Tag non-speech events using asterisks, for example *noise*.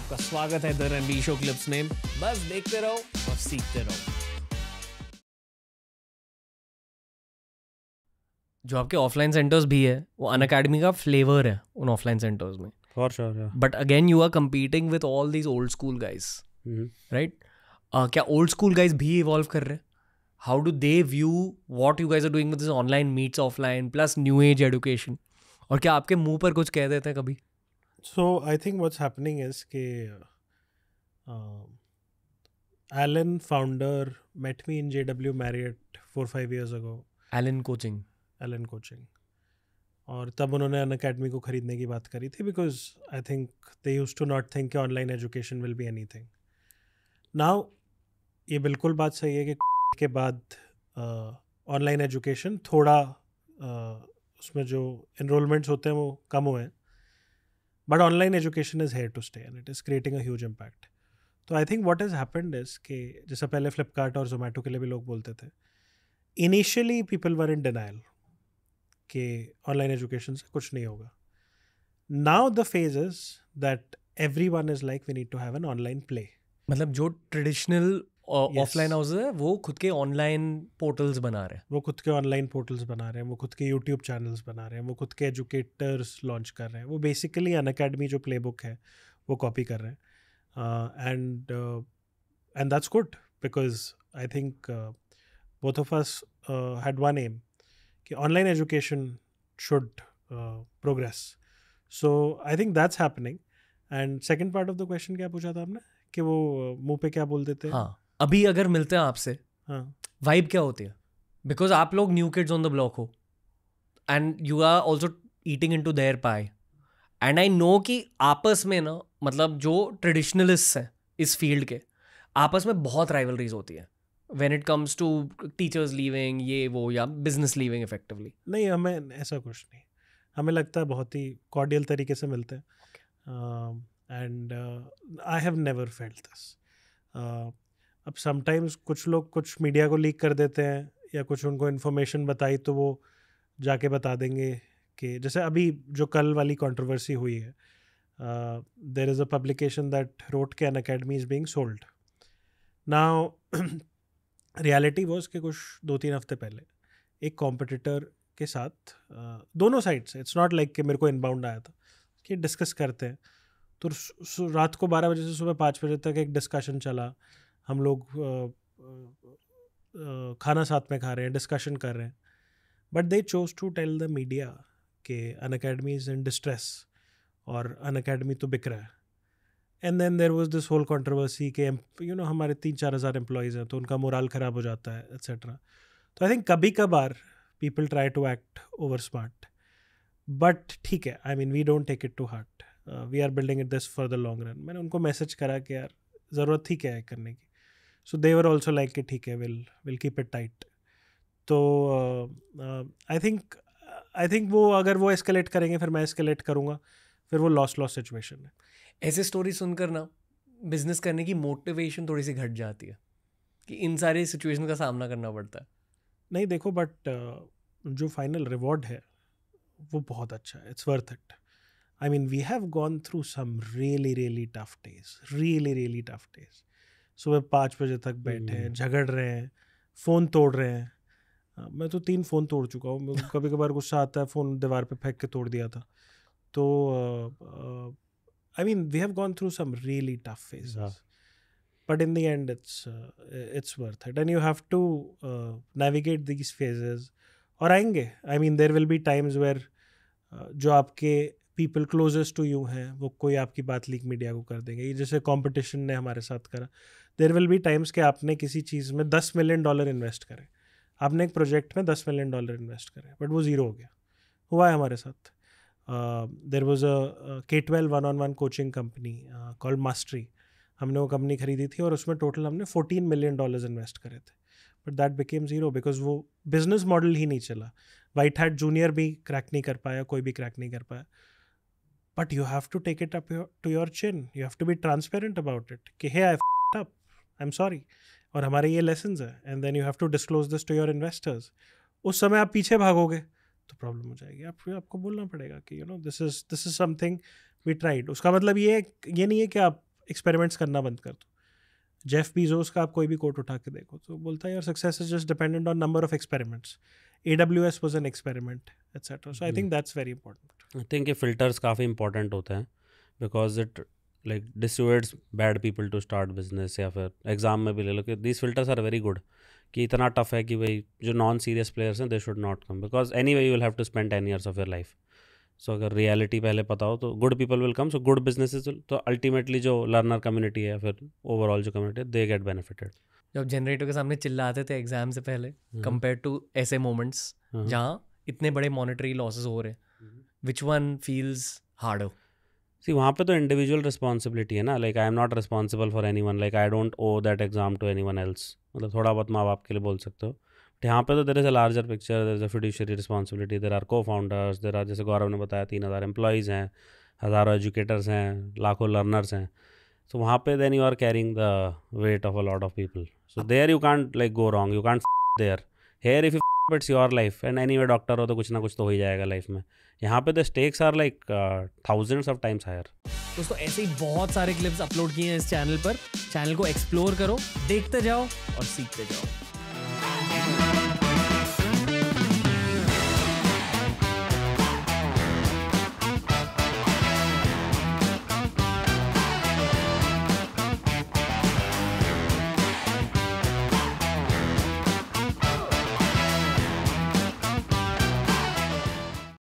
आपका स्वागत है द रणबीर शो क्लिप्स में बस देखते रहो और सीखते रहो जो आपके ऑफलाइन सेंटर्स भी है वो अन अकेडमी का फ्लेवर है उन ऑफलाइन सेंटर्स में for sure but again you are competing with all these old school guys right क्या ओल्ड स्कूल गाइज भी इवॉल्व कर रहे हैं how do they view what you guys are doing with this online meets offline plus new age और क्या आपके मुंह पर कुछ कह देते हैं कभी so I think what's happening is के Allen founder founder, in J W Marriott four five years ago ago. Coaching coaching. Alan coaching और तब उन्होंने अन अकेडमी को ख़रीदने की बात करी थी because I think they use to not think online education will be anything now ये बिल्कुल बात सही है कि *laughs* के बाद ऑनलाइन uh, एजुकेशन थोड़ा uh, उसमें जो इनरोलमेंट्स होते हैं वो कम हुए हैं but online education is here to stay and it is creating a huge impact तो I think what is happened is कि जैसा पहले फ्लिपकार्ट और जोमेटो के लिए भी लोग बोलते थे initially people were in denial कि ऑनलाइन एजुकेशन से कुछ नहीं होगा now the phase is that everyone is like we need to have an online play मतलब जो ट्रेडिशनल ऑफलाइन हाउस है वो खुद के ऑनलाइन पोर्टल्स बना रहे हैं वो खुद के ऑनलाइन पोर्टल्स बना रहे हैं वो खुद के यूट्यूब चैनल्स बना रहे हैं वो खुद के एजुकेटर्स लॉन्च कर रहे हैं वो बेसिकली अन अकेडमी जो प्ले बुक है वो कॉपी कर रहे हैं and and that's good because I think both of us had one aim कि online education should progress so I think that's happening and second part of the question क्या पूछा था आपने कि वो uh, मुंह पे क्या बोल देते हैं हाँ अभी अगर मिलते हैं आपसे वाइब हाँ। क्या होती है बिकॉज आप लोग new kids on the block हो and you are also eating into their pie and I know कि आपस में ना मतलब जो ट्रेडिशनलिस्ट हैं इस फील्ड के आपस में बहुत राइवलरीज होती है when it comes to teachers leaving ये वो या बिजनेस लीविंग इफेक्टिवली नहीं हमें ऐसा कुछ नहीं हमें लगता है बहुत ही कॉर्डियल तरीके से मिलते हैं and I have never felt this अब समटाइम्स कुछ लोग कुछ मीडिया को लीक कर देते हैं या कुछ उनको इन्फॉर्मेशन बताई तो वो जाके बता देंगे कि जैसे अभी जो कल वाली कंट्रोवर्सी हुई है there is a publication that wrote के Unacademy is being sold now reality was उसके कुछ दो तीन हफ्ते पहले एक कॉम्पिटिटर के साथ uh, दोनों साइड से इट्स नॉट लाइक कि मेरे को इनबाउंड आया था कि डिस्कस करते हैं तो रात को बारह बजे से सुबह पाँच बजे तक एक डिस्कशन चला हम लोग खाना साथ में खा रहे हैं डिस्कशन कर रहे हैं but they chose to tell the media के Unacademy is in distress और अन अकेडमी तो बिक रहा है and then there was this whole controversy के यू नो हमारे तीन चार हज़ार एम्प्लॉयज़ हैं तो उनका मोरल ख़राब हो जाता है एट्सेट्रा तो आई थिंक कभी कभार people try to act over smart but ठीक है I mean we don't take it to heart we are building it this for the long run मैंने उनको मैसेज करा कि यार ज़रूरत थी क्या है करने की सो देवर ऑल्सो लाइक के ठीक है will will keep it tight तो आई थिंक आई थिंक वो अगर वो एस्केलेट करेंगे फिर मैं एस्केलेट करूँगा फिर वो लॉस लॉस सिचुएशन है ऐसे स्टोरी सुनकर ना बिजनेस करने की मोटिवेशन थोड़ी सी घट जाती है कि इन सारे सिचुएशन का सामना करना पड़ता है नहीं देखो बट जो फाइनल रिवॉर्ड है वो बहुत अच्छा है it's worth it I mean we have gone through some really really tough days really really tough days सुबह पाँच बजे तक बैठे हैं हम्म। झगड़ रहे हैं फ़ोन तोड़ रहे हैं मैं तो तीन फ़ोन तोड़ चुका हूँ *laughs* कभी कभार गुस्सा आता है फ़ोन दीवार पे फेंक के तोड़ दिया था तो I mean we have gone through some really tough phase but in the it's it's uh, and you have to navigate have to uh, और आएंगे I mean there will be times where जो आपके people closest to you हैं वो कोई आपकी बात leak media को कर देंगे ये जैसे कॉम्पिटिशन ने हमारे साथ करा देर विल बी टाइम्स कि आपने किसी चीज़ में दस मिलियन डॉलर इन्वेस्ट करें आपने एक प्रोजेक्ट में दस मिलियन डॉलर इन्वेस्ट करें बट वो ज़ीरो हो गया हुआ है हमारे साथ देर was a K twelve one on one coaching company call Mastree हमने वो कंपनी खरीदी थी और उसमें टोटल हमने फोर्टीन मिलियन डॉलर्स इन्वेस्ट करे थे but that became zero because वो बिजनेस मॉडल ही नहीं चला वाइट हैट जूनियर भी क्रैक नहीं कर पाया कोई भी क्रैक नहीं कर पाया but you have to take it up to your chin you have to be transparent about it कि hey I up I am sorry और हमारे ये लेसन है and then you have to disclose this to your investors उस समय आप पीछे भागोगे तो प्रॉब्लम हो जाएगी आप फिर आपको बोलना पड़ेगा कि you know this is this is something we tried उसका मतलब ये ये नहीं है कि आप एक्सपेरिमेंट्स करना बंद कर दो जेफ बीजोस का आप कोई भी कोट उठा के देखो तो बोलता है your success is just dependent on number of experiments A W S was an experiment etcetera so I think that's very important I think ये फिल्टर्स काफ़ी इंपॉर्टेंट होते हैं because it like dissuades bad people to start business या फिर exam में भी ले लो कि this filters are very good कि इतना टफ है कि भाई जो नॉन सीरियस प्लेयर्स हैं they should not come because any way you will have to spend ten years of your life so अगर रियलिटी पहले पता हो तो good people will come so good business तो अल्टीमेटली जो लर्नर कम्युनिटी है फिर ओवरऑल जो कम्युनिटी है दे गेट बेनिफिटेड जब जनरेटर के सामने चिल्लाते थे एग्जाम से पहले कंपेयर हम्म। टू ऐसे मोमेंट्स हाँ। जहाँ इतने बड़े मॉनिटरी लॉसेज हो रहे हैं which one feels hard see वहाँ पे तो इंडिविजुअल रिस्पॉन्सिबिलिटी है ना like I am not responsible for any one like I don't owe that exam to any one else मतलब थोड़ा बहुत माँ बाप के लिए बोल सकते हो बट यहाँ पे तो there is a larger picture there is a fiduciary responsibility there are को फाउंडर्स देर आर जैसे गौरव ने बताया तीन हज़ार एम्प्लॉयज़ हैं हज़ारों एजुकेटर्स हैं लाखों लर्नर्स हैं सो वहाँ पे then you are carrying the weight of a lot of people so there you can't like go wrong you can't there here if you it's your life and any doctor हो तो कुछ ना कुछ तो हो ही जाएगा लाइफ में यहाँ पे the stakes are like thousands of times higher दोस्तों ऐसे ही बहुत सारे क्लिप्स अपलोड किए हैं इस चैनल पर चैनल को एक्सप्लोर करो देखते जाओ और सीखते जाओ